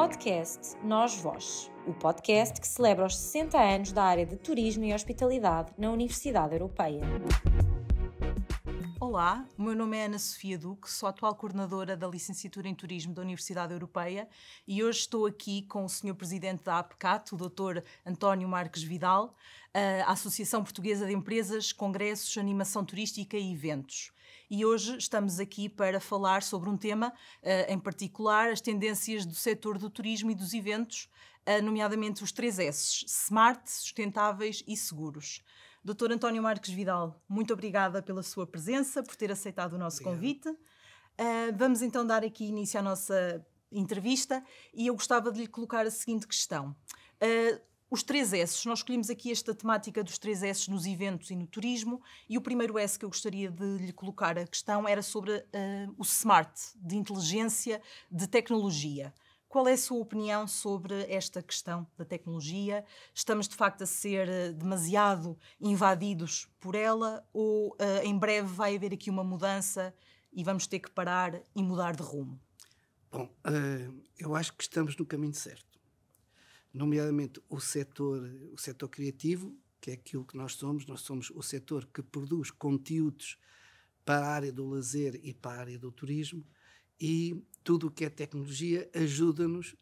podcast Nós Vós, o podcast que celebra os 60 anos da área de turismo e hospitalidade na Universidade Europeia. Olá, o meu nome é Ana Sofia Duque, sou atual coordenadora da Licenciatura em Turismo da Universidade Europeia e hoje estou aqui com o Sr. Presidente da APCAT, o Dr. António Marques Vidal, a Associação Portuguesa de Empresas, Congressos, Animação Turística e Eventos e hoje estamos aqui para falar sobre um tema, eh, em particular, as tendências do setor do turismo e dos eventos, eh, nomeadamente os três S's: smart, sustentáveis e seguros. Dr. António Marques Vidal, muito obrigada pela sua presença, por ter aceitado o nosso Obrigado. convite. Eh, vamos então dar aqui início à nossa entrevista e eu gostava de lhe colocar a seguinte questão. Uh, os três S's, nós escolhemos aqui esta temática dos três S's nos eventos e no turismo, e o primeiro S que eu gostaria de lhe colocar a questão era sobre uh, o SMART, de inteligência, de tecnologia. Qual é a sua opinião sobre esta questão da tecnologia? Estamos de facto a ser eh, demasiado invadidos por ela ou uh, em breve vai haver aqui uma mudança e vamos ter que parar e mudar de rumo? Bom, uh, eu acho que estamos no caminho certo nomeadamente o setor, o setor criativo, que é aquilo que nós somos, nós somos o setor que produz conteúdos para a área do lazer e para a área do turismo, e tudo o que é tecnologia ajuda-nos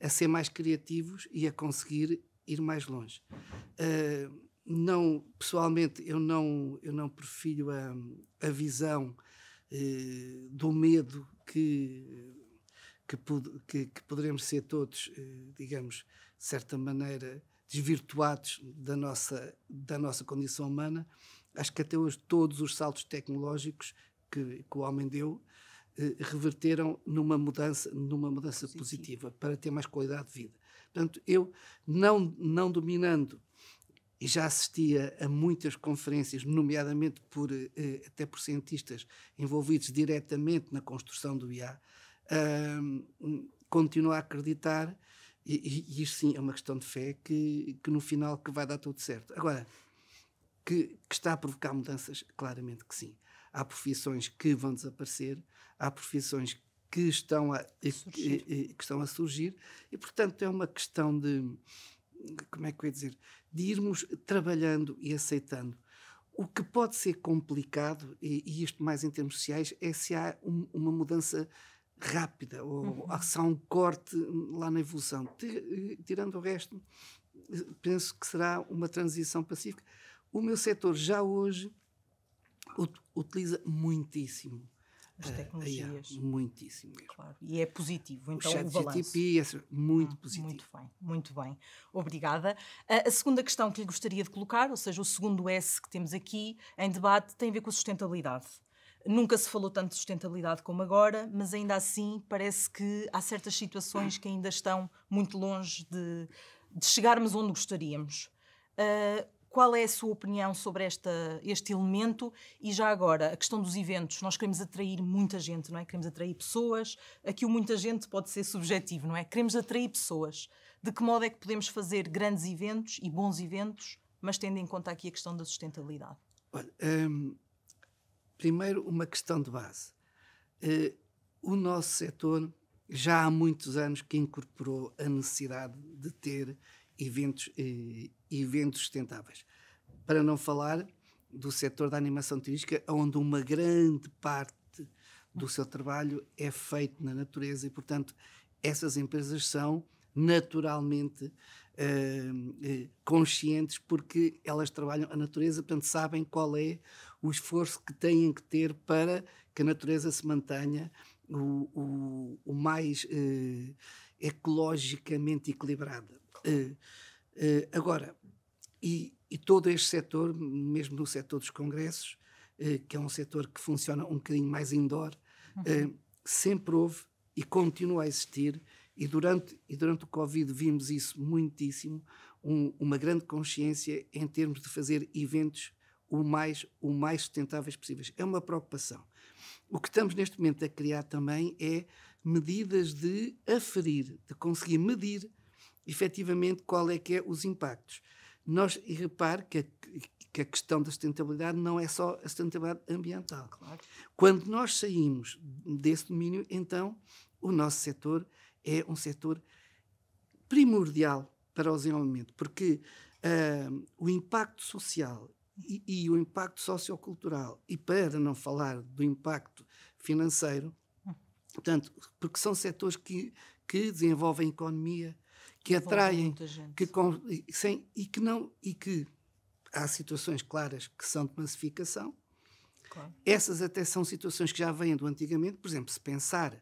a ser mais criativos e a conseguir ir mais longe. Uh, não, pessoalmente, eu não, eu não prefiro a, a visão uh, do medo que que, que, que poderemos ser todos, eh, digamos, de certa maneira, desvirtuados da nossa, da nossa condição humana, acho que até hoje todos os saltos tecnológicos que, que o homem deu eh, reverteram numa mudança, numa mudança sim, positiva sim. para ter mais qualidade de vida. Portanto, eu, não, não dominando, e já assistia a muitas conferências, nomeadamente por, eh, até por cientistas envolvidos diretamente na construção do IA, um, continuo a acreditar e, e isto sim é uma questão de fé que, que no final que vai dar tudo certo. Agora, que, que, está a provocar mudanças, claramente que sim. Há profissões que vão desaparecer, há profissões que estão a, que, que estão a surgir e, portanto, é uma questão de, como é que eu ia dizer, de irmos trabalhando e aceitando. O que pode ser complicado, e, e isto mais em termos sociais, é se há um, uma mudança rápida, ou uhum. ação um corte lá na evolução. Eh, tirando o resto, penso que será uma transição pacífica. O meu setor já hoje utiliza muitíssimo as eh, tecnologias. Uh, yeah, muitíssimo Claro, e é positivo, então o, chat o balanço. GTP é muito ah, positivo. Muito bem, muito bem. Obrigada. Uh, a segunda questão que lhe gostaria de colocar, ou seja, o segundo S que temos aqui em debate, tem a ver com a sustentabilidade. Nunca se falou tanto de sustentabilidade como agora, mas ainda assim parece que há certas situações que ainda estão muito longe de, de chegarmos onde gostaríamos. Uh, qual é a sua opinião sobre esta, este elemento? E já agora, a questão dos eventos. Nós queremos atrair muita gente, não é? Queremos atrair pessoas. Aqui o muita gente pode ser subjetivo, não é? Queremos atrair pessoas. De que modo é que podemos fazer grandes eventos e bons eventos, mas tendo em conta aqui a questão da sustentabilidade? Olha, hum, Primeiro, uma questão de base. Uh, o nosso setor já há muitos anos que incorporou a necessidade de ter eventos, uh, eventos sustentáveis. Para não falar do setor da animação turística, onde uma grande parte do seu trabalho é feito na natureza e, portanto, essas empresas são naturalmente uh, conscientes porque elas trabalham a natureza, portanto sabem qual é o esforço que têm que ter para que a natureza se mantenha o, o, o mais uh, ecologicamente equilibrada. Uh, agora, e, e, todo este setor, mesmo no setor dos congressos, que é um setor que funciona um bocadinho mais indoor, uhum. sempre houve e continua a existir e durante, e durante o Covid vimos isso muitíssimo, um, uma grande consciência em termos de fazer eventos o mais, o mais sustentáveis possíveis. É uma preocupação. O que estamos neste momento a criar também é medidas de aferir, de conseguir medir efetivamente qual é que é os impactos. Nós, e repare que a, que a questão da sustentabilidade não é só a sustentabilidade ambiental. Claro. Quando nós saímos desse domínio, então o nosso setor é um setor primordial para o desenvolvimento, porque uh, o impacto social e, e, o impacto sociocultural, e para não falar do impacto financeiro, portanto, porque são setores que, que desenvolvem economia, que atraem, que sem, e que não, e que há situações claras que são de massificação. Claro. Essas até são situações que já vêm do antigamente, por exemplo, se pensar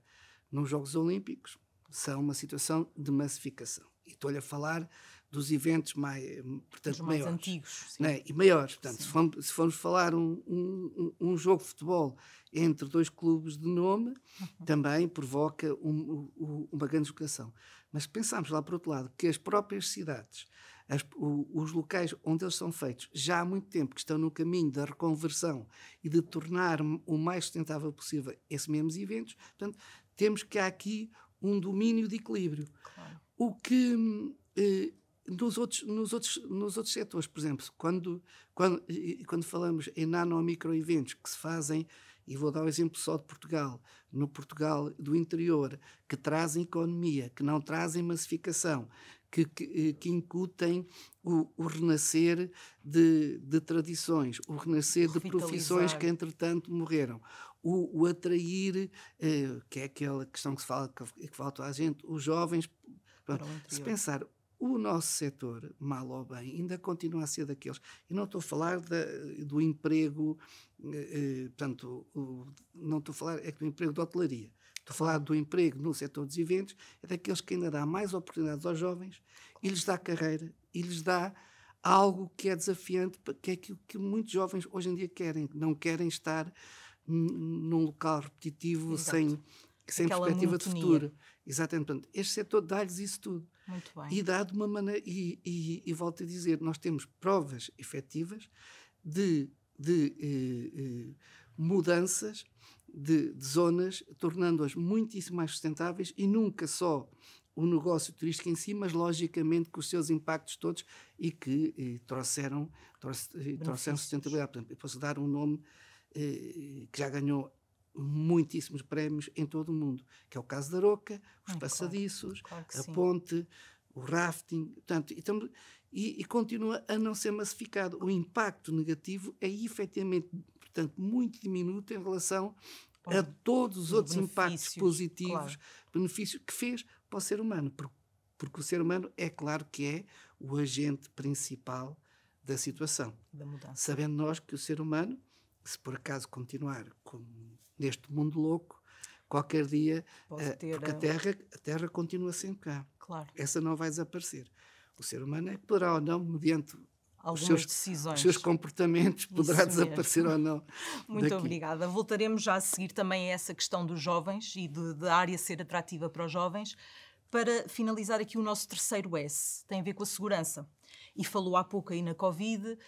nos Jogos Olímpicos, são uma situação de massificação. E estou-lhe a falar dos eventos mais portanto, Os mais maiores. antigos. Sim. Né? E maiores. Portanto, se formos, se formos, falar um, um, um, jogo de futebol entre dois clubes de nome, uhum. também provoca um, uma grande deslocação. Mas pensamos lá por outro lado que as próprias cidades, as, o, os locais onde eles são feitos, já há muito tempo que estão no caminho da reconversão e de tornar o mais sustentável possível esses mesmos eventos, portanto, temos que há aqui um domínio de equilíbrio. Claro. O que eh, nos, outros, nos, outros, nos outros setores, por exemplo, quando, quando, quando falamos em nano ou micro eventos que se fazem, e vou dar o um exemplo só de Portugal, no Portugal do interior, que trazem economia, que não trazem massificação, que, que, eh, que incutem o, o renascer de, de, tradições, o renascer de profissões que entretanto morreram, o, o atrair, eh, que é aquela questão que se fala, que, que falta à gente, os jovens. Pronto, se pensar, o nosso setor, mal ou bem, ainda continua a ser daqueles. E não estou a falar da, do emprego, eh, eh portanto, o, não estou a falar é do emprego de hotelaria. Estou a falar do emprego no setor dos eventos, é daqueles que ainda dá mais oportunidades aos jovens e lhes dá carreira e lhes dá algo que é desafiante, que é aquilo que muitos jovens hoje em dia querem. Não querem estar num local repetitivo Exato. sem, sem perspectiva monotonia. de futuro. Exatamente. Portanto, este setor dá-lhes isso tudo. Muito bem. E dá de uma maneira. E, e, e, volto a dizer, nós temos provas efetivas de, de eh, eh, mudanças de, de zonas, tornando-as muitíssimo mais sustentáveis e nunca só o negócio turístico em si, mas logicamente com os seus impactos todos e que eh, trouxeram, eh, trouxeram, trouxeram sustentabilidade. Portanto, eu posso dar um nome eh, que já ganhou muitíssimos prémios em todo o mundo, que é o caso da Roca, os Ai, passadiços, claro, claro a ponte, o rafting, tanto e, e, continua a não ser massificado. O impacto negativo é efetivamente, portanto, muito diminuto em relação Bom, a todos os outros impactos positivos, claro. que fez para o ser humano, porque, porque o ser humano é claro que é o agente principal da situação. Da mudança. Sabendo nós que o ser humano se por acaso continuar com neste mundo louco, qualquer dia, uh, porque a... Eh, Terra, a Terra continua sempre cá. Claro. Essa não vai desaparecer. O ser humano é que poderá ou não, mediante os seus, decisões. Os seus comportamentos poderá desaparecer ou não. Muito daqui. obrigada. Voltaremos já a seguir também a essa questão dos jovens e da área ser atrativa para os jovens. Para finalizar aqui o nosso terceiro S, tem a ver com a segurança e falou há pouco aí na Covid. Uh,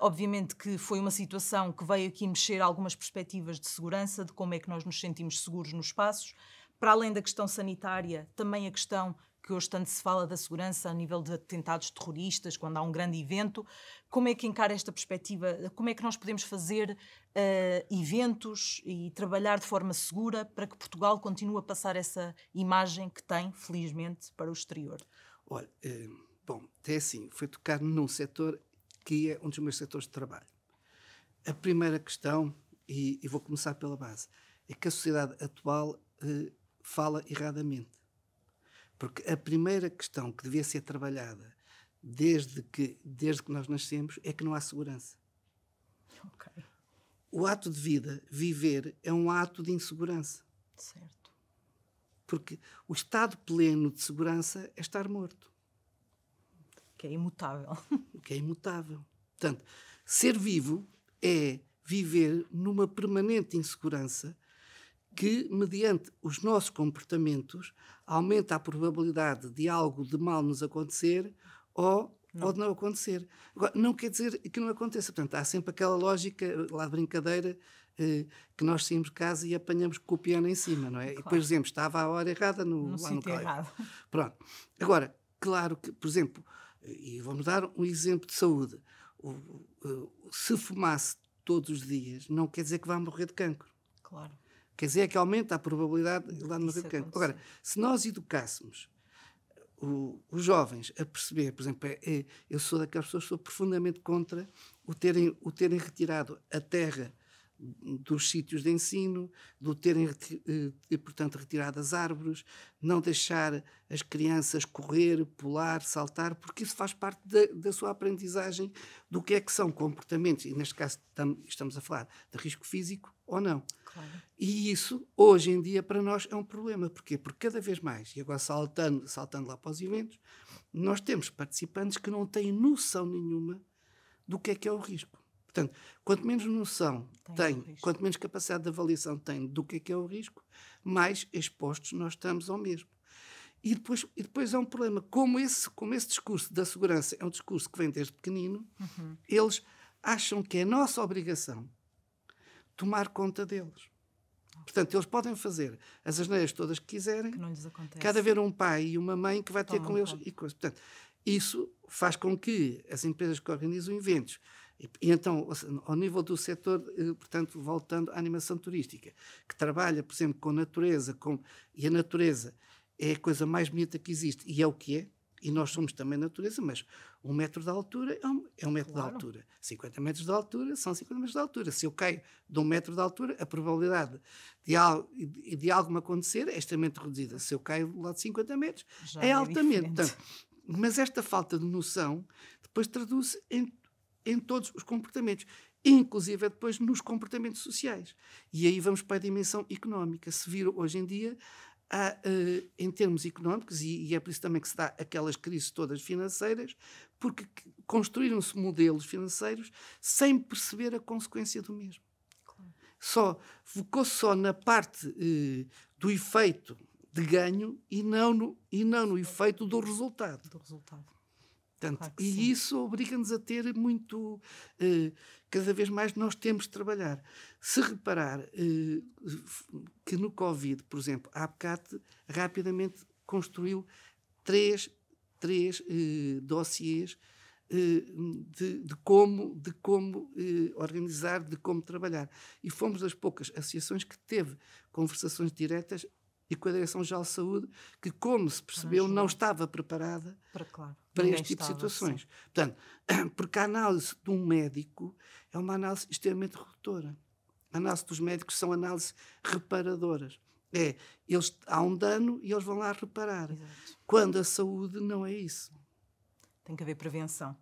obviamente que foi uma situação que veio aqui mexer algumas perspectivas de segurança, de como é que nós nos sentimos seguros nos espaços. Para além da questão sanitária, também a questão que hoje tanto se fala da segurança a nível de atentados terroristas, quando há um grande evento. Como é que encara esta perspectiva? Como é que nós podemos fazer uh, eventos e trabalhar de forma segura para que Portugal continue a passar essa imagem que tem, felizmente, para o exterior? Olha, eh Bom, até assim, foi tocar num setor que é um dos meus setores de trabalho. A primeira questão, e, e vou começar pela base, é que a sociedade atual eh, fala erradamente. Porque a primeira questão que devia ser trabalhada desde que, desde que nós nascemos é que não há segurança. Okay. O ato de vida, viver, é um ato de insegurança. Certo. Porque o estado pleno de segurança é estar morto. Que é imutável. Que é imutável. Portanto, ser vivo é viver numa permanente insegurança que, mediante os nossos comportamentos, aumenta a probabilidade de algo de mal nos acontecer ou, não. ou de não acontecer. Agora, não quer dizer que não aconteça. Portanto, há sempre aquela lógica, lá de brincadeira, eh, que nós saímos de casa e apanhamos com o piano em cima, não é? Claro. E depois dizemos, estava a hora errada no, no lá no errado. Pronto. Agora, claro que, por exemplo, e vamos dar um exemplo de saúde. O, se fumasse todos os dias, não quer dizer que vá morrer de cancro. Claro. Quer dizer é que aumenta a probabilidade de lá morrer de cancro. Agora, se nós educássemos o, os jovens a perceber, por exemplo, é, é, eu sou daquelas pessoas que sou profundamente contra o terem, o terem retirado a terra dos sítios de ensino, do terem, eh, portanto, retirado as árvores, não deixar as crianças correr, pular, saltar, porque isso faz parte da, da sua aprendizagem do que é que são comportamentos, e neste caso tam, estamos a falar de risco físico ou não. Claro. E isso, hoje em dia, para nós é um problema. Porquê? Porque cada vez mais, e agora saltando, saltando lá para os eventos, nós temos participantes que não têm noção nenhuma do que é que é o risco. Portanto, quanto menos noção tem, tem quanto menos capacidade de avaliação tem do que é, que é o risco, mais expostos nós estamos ao mesmo. E depois, e depois é um problema. Como esse, como esse discurso da segurança é um discurso que vem desde pequenino, uhum. eles acham que é nossa obrigação tomar conta deles. Portanto, eles podem fazer as asneiras todas que quiserem. Que não lhes acontece. Cada haver um pai e uma mãe que vai Toma ter com eles. E coisa. Portanto, isso faz com que as empresas que organizam eventos e, e então, ao nível do setor, eh, portanto, voltando à animação turística, que trabalha, por exemplo, com a natureza, com, e a natureza é a coisa mais bonita que existe, e é o que é, e nós somos também natureza, mas um metro de altura é um, é um metro claro. de altura. 50 metros de altura são 50 metros de altura. Se eu caio de um metro de altura, a probabilidade de, al, de, de algo me acontecer é extremamente reduzida. Se eu caio do lado de 50 metros, Já é, é altamente. Então, mas esta falta de noção depois traduz-se em em todos os comportamentos, inclusive depois nos comportamentos sociais. E aí vamos para a dimensão económica. Se vir hoje em dia, há, uh, em termos económicos, e, e, é por isso também que se dá aquelas crises todas financeiras, porque construíram-se modelos financeiros sem perceber a consequência do mesmo. Só focou-se só na parte uh, do efeito de ganho e não no, e não no efeito do resultado. Do resultado. Portanto, claro e sim. isso obriga-nos a ter muito. Eh, cada vez mais nós temos de trabalhar. Se reparar eh, que no Covid, por exemplo, a APCAT rapidamente construiu três, três eh, dossiês eh, de, de, como, de como organizar, de como trabalhar. E fomos das poucas associações que teve conversações diretas e com a Direção-Geral de Saúde, que, como se percebeu, não estava preparada para, claro, para este tipo de situações. Portanto, porque a análise de um médico é uma análise extremamente redutora. A análise dos médicos são análises reparadoras. É, eles, há um dano e eles vão lá reparar. Exato. Quando a saúde não é isso. Tem que haver prevenção.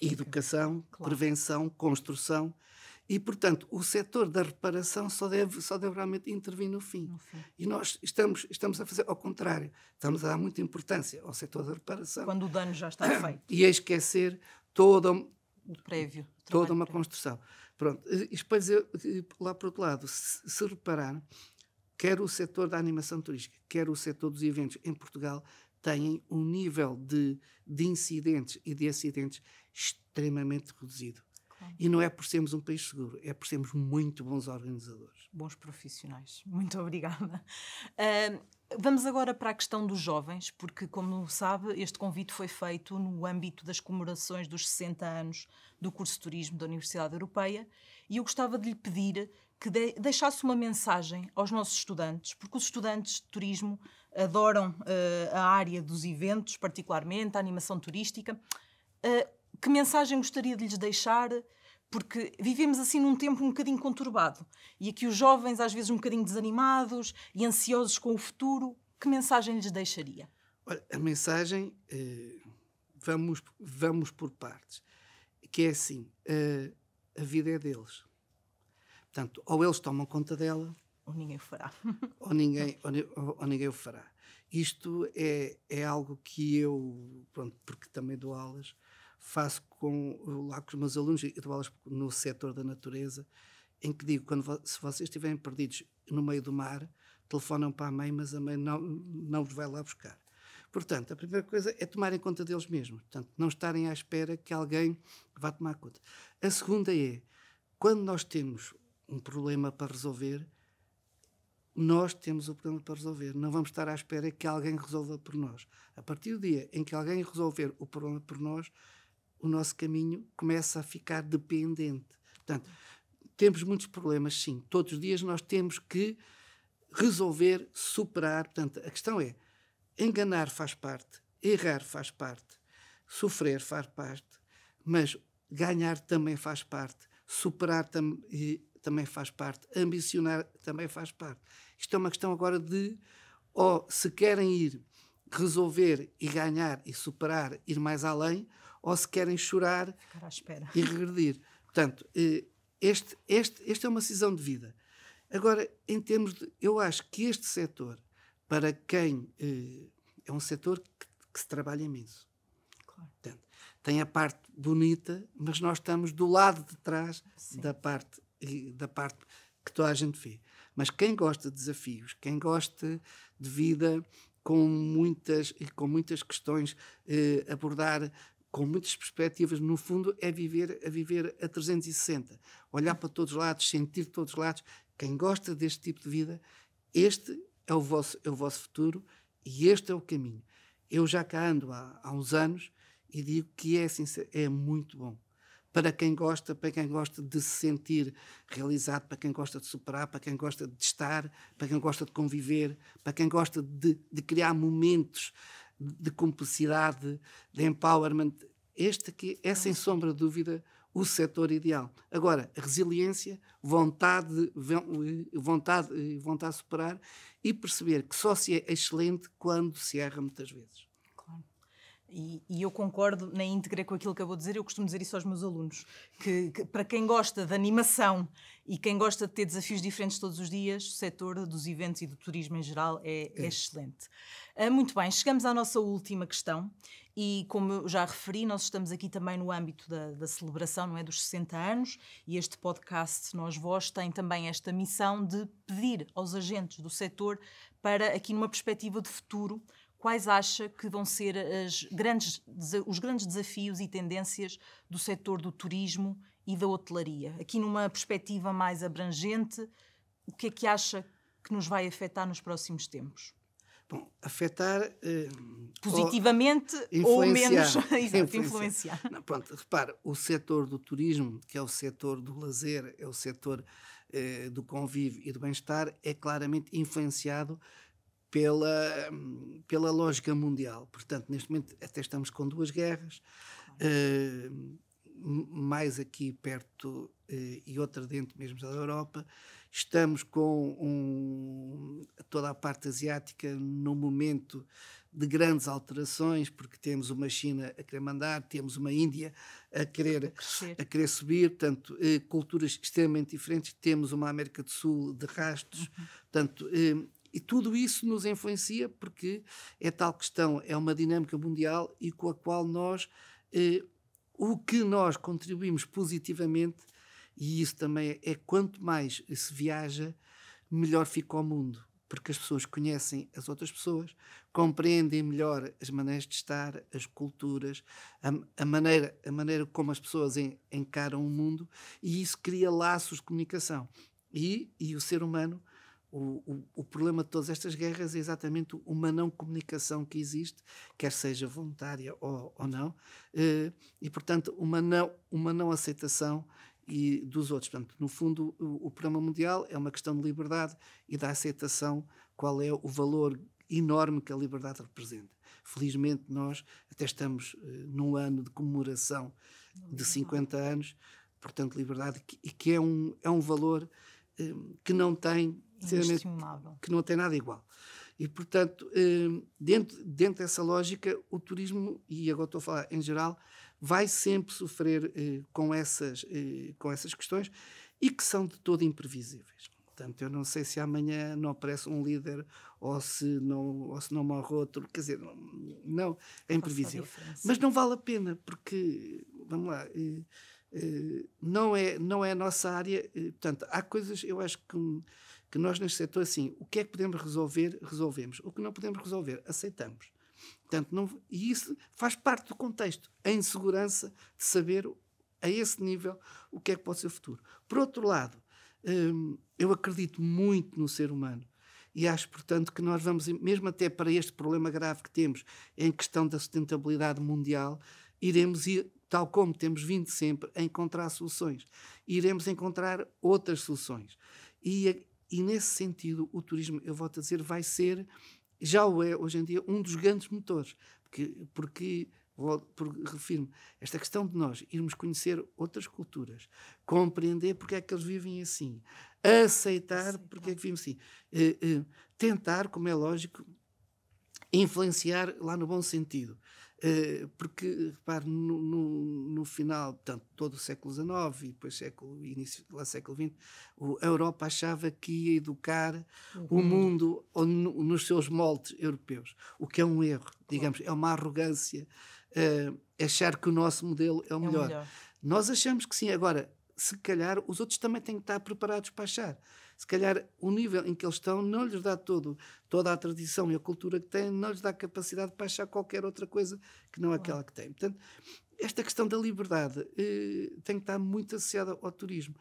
Educação, claro. prevenção, construção e, portanto, o setor da reparação só deve, só deve realmente intervir no fim. E nós estamos, estamos a fazer ao contrário. Estamos a dar muita importância ao setor da reparação. Quando o dano já está ah, feito. E a esquecer toda, o prévio, o toda uma prévio. construção. Pronto. Isto para dizer, lá por outro lado, se, se reparar, quer o setor da animação turística, quer o setor dos eventos em Portugal, têm um nível de, de incidentes e de acidentes extremamente reduzido. E não é por sermos um país seguro, é por sermos muito bons organizadores. Bons profissionais. Muito obrigada. Uh, vamos agora para a questão dos jovens, porque, como sabe, este convite foi feito no âmbito das comemorações dos 60 anos do curso de turismo da Universidade Europeia e eu gostava de lhe pedir que de deixasse uma mensagem aos nossos estudantes, porque os estudantes de turismo adoram uh, a área dos eventos, particularmente a animação turística. Uh, que mensagem gostaria de lhes deixar? Porque vivemos assim num tempo um bocadinho conturbado e aqui os jovens, às vezes, um bocadinho desanimados e ansiosos com o futuro. Que mensagem lhes deixaria? Olha, a mensagem, eh, vamos, vamos por partes, que é assim: eh, a vida é deles. Portanto, ou eles tomam conta dela, ou ninguém o fará. ou, ninguém, ou, ou ninguém o fará. Isto é, é algo que eu, pronto, porque também dou aulas, faço com, lá com os meus alunos, eu dou aulas no setor da natureza, em que digo, quando, se vocês estiverem perdidos no meio do mar, telefonam para a mãe, mas a mãe não, não vos vai lá buscar. Portanto, a primeira coisa é tomarem conta deles mesmos, portanto, não estarem à espera que alguém vá tomar conta. A segunda é, quando nós temos um problema para resolver, nós temos o problema para resolver. Não vamos estar à espera que alguém resolva por nós. A partir do dia em que alguém resolver o problema por nós, o nosso caminho começa a ficar dependente. Portanto, temos muitos problemas, sim. Todos os dias nós temos que resolver, superar. Portanto, a questão é: enganar faz parte, errar faz parte, sofrer faz parte, mas ganhar também faz parte, superar tam também faz parte, ambicionar também faz parte. Isto é uma questão agora de, ou oh, se querem ir resolver e ganhar e superar, ir mais além, ou se querem chorar e regredir. Portanto, eh, este, este, este é uma decisão de vida. Agora, em termos de. Eu acho que este setor, para quem. Eh, é um setor que, que se trabalha imenso. Claro. Portanto, tem a parte bonita, mas nós estamos do lado de trás da parte, da parte que toda a gente vê. Mas quem gosta de desafios, quem gosta de vida com muitas, com muitas questões, eh, abordar com muitas perspectivas, no fundo, é viver a viver a 360. Olhar para todos os lados, sentir todos os lados. Quem gosta deste tipo de vida, este é o vosso, é o vosso futuro e este é o caminho. Eu já cá ando há, há uns anos e digo que é, sincero, é muito bom. Para quem gosta, para quem gosta de se sentir realizado, para quem gosta de superar, para quem gosta de estar, para quem gosta de conviver, para quem gosta de, de criar momentos de cumplicidade, de empowerment. Este aqui é, sem sombra de dúvida, o setor ideal. Agora, resiliência, vontade, eh, vontade, eh, vontade de superar e perceber que só se é excelente quando se erra muitas vezes. E, e, eu concordo na íntegra com aquilo que acabou de dizer, eu costumo dizer isso aos meus alunos, que, que, para quem gosta de animação e quem gosta de ter desafios diferentes todos os dias, o setor dos eventos e do turismo em geral é, é. é excelente. Ah, muito bem, chegamos à nossa última questão e como já referi, nós estamos aqui também no âmbito da, da celebração não é, dos 60 anos e este podcast Nós Vós tem também esta missão de pedir aos agentes do setor para, aqui numa perspectiva de futuro, quais acha que vão ser grandes, os grandes desafios e tendências do setor do turismo e da hotelaria? Aqui numa perspectiva mais abrangente, o que é que acha que nos vai afetar nos próximos tempos? Bom, afetar. Eh, Positivamente ou, ou menos. Exato, influenciar. Não, pronto, repare, o setor do turismo, que é o setor do lazer, é o setor eh, do convívio e do bem-estar, é claramente influenciado pela, pela lógica mundial. Portanto, neste momento até estamos com duas guerras, eh, mais aqui perto eh, e outra dentro mesmo da Europa. Estamos com um, toda a parte asiática num momento de grandes alterações, porque temos uma China a querer mandar, temos uma Índia a querer, a querer subir, portanto, eh, culturas extremamente diferentes, temos uma América do Sul de rastros, uhum. portanto, e tudo isso nos influencia porque é tal questão, é uma dinâmica mundial e com a qual nós, eh, o que nós contribuímos positivamente, e isso também é, quanto mais se viaja, melhor fica o mundo. Porque as pessoas conhecem as outras pessoas, compreendem melhor as maneiras de estar, as culturas, a, a maneira, a maneira como as pessoas en, encaram o mundo, e isso cria laços de comunicação. E, e o ser humano o, o, o, problema de todas estas guerras é exatamente uma não comunicação que existe, quer seja voluntária ou, ou não, eh, e, portanto, uma não, uma não aceitação e dos outros. Portanto, no fundo, o, o problema mundial é uma questão de liberdade e da aceitação, qual é o valor enorme que a liberdade representa. Felizmente, nós até estamos eh, num ano de comemoração de 50 anos, portanto, liberdade, e que é um, é um valor eh, que não tem sinceramente, que não tem nada igual. E, portanto, eh, dentro, dentro dessa lógica, o turismo, e agora estou a falar em geral, vai sempre sofrer eh, com essas, eh, com essas questões e que são de todo imprevisíveis. Portanto, eu não sei se amanhã não aparece um líder ou se não, ou se não morre outro. Quer dizer, não, é imprevisível. Mas não vale a pena, porque, vamos lá, não é, não é a nossa área. Portanto, há coisas, eu acho que que nós neste setor, assim, o que é que podemos resolver, resolvemos. O que não podemos resolver, aceitamos. Portanto, não, e isso faz parte do contexto, a insegurança de saber a esse nível o que é que pode ser o futuro. Por outro lado, hum, eu acredito muito no ser humano e acho, portanto, que nós vamos, mesmo até para este problema grave que temos em questão da sustentabilidade mundial, iremos ir, tal como temos vindo sempre, a encontrar soluções. Iremos encontrar outras soluções. E e nesse sentido, o turismo, eu volto a dizer, vai ser, já o é hoje em dia, um dos grandes motores. Porque, porque refiro-me, esta questão de nós irmos conhecer outras culturas, compreender porque é que eles vivem assim, aceitar, aceitar. porque é que vivem assim, eh, eh, tentar, como é lógico, influenciar lá no bom sentido, eh, porque, repare, no, no, no, final, portanto, todo o século XIX e depois século, início do século XX, a Europa achava que ia educar uhum. o mundo nos seus moldes europeus, o que é um erro, digamos, é uma arrogância uh, achar que o nosso modelo é o, É o melhor. Nós achamos que sim, agora, se calhar os outros também têm que estar preparados para achar se calhar o nível em que eles estão não lhes dá todo, toda a tradição e a cultura que têm, não lhes dá capacidade para achar qualquer outra coisa que não aquela que têm. Portanto, esta questão da liberdade eh, tem que estar muito associada ao turismo.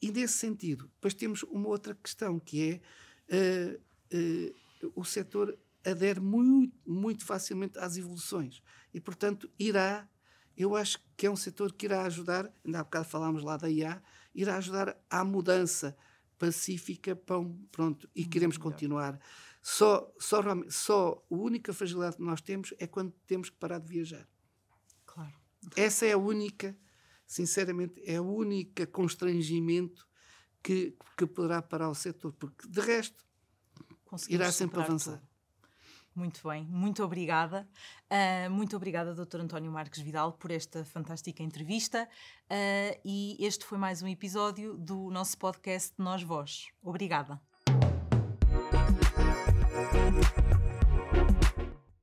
E nesse sentido, depois temos uma outra questão que é eh, eh, o setor adere muito, muito facilmente às evoluções e, portanto, irá, eu acho que é um setor que irá ajudar, ainda há bocado falámos lá da IA, irá ajudar à mudança pacífica, pão, pronto, e hum, queremos continuar. Só, só, só a única fragilidade que nós temos é quando temos que parar de viajar. Claro. Essa é a única, sinceramente, é a única constrangimento que, que poderá parar o setor, porque de resto irá sempre avançar. Tudo. Muito bem, muito obrigada. Uh, muito obrigada, Dr. António Marques Vidal, por esta fantástica entrevista. Uh, e este foi mais um episódio do nosso podcast Nós Vós. Obrigada.